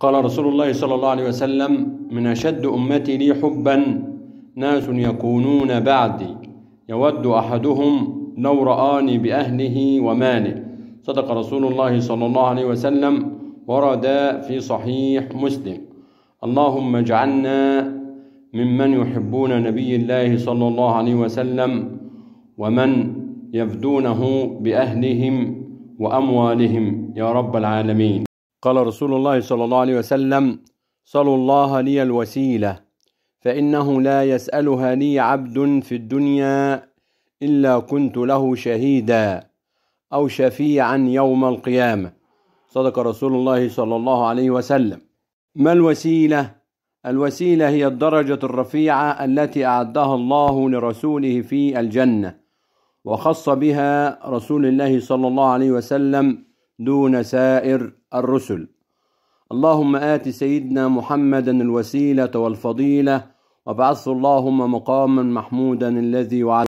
قال رسول الله صلى الله عليه وسلم من أشد أمتي لي حبا ناس يكونون بعدي يود أحدهم لو رآني بأهله وماله صدق رسول الله صلى الله عليه وسلم ورد في صحيح مسلم اللهم اجعلنا ممن يحبون نبي الله صلى الله عليه وسلم ومن يفدونه بأهلهم وأموالهم يا رب العالمين قال رسول الله صلى الله عليه وسلم صلوا الله لي الوسيلة فإنه لا يسألها لي عبد في الدنيا إلا كنت له شهيدا أو شفيعا يوم القيامة صدق رسول الله صلى الله عليه وسلم ما الوسيلة؟ الوسيلة هي الدرجة الرفيعة التي أعدها الله لرسوله في الجنة وخص بها رسول الله صلى الله عليه وسلم دون سائر الرسل اللهم آت سيدنا محمدا الوسيلة والفضيلة وابعثه اللهم مقاما محمودا الذي وعلى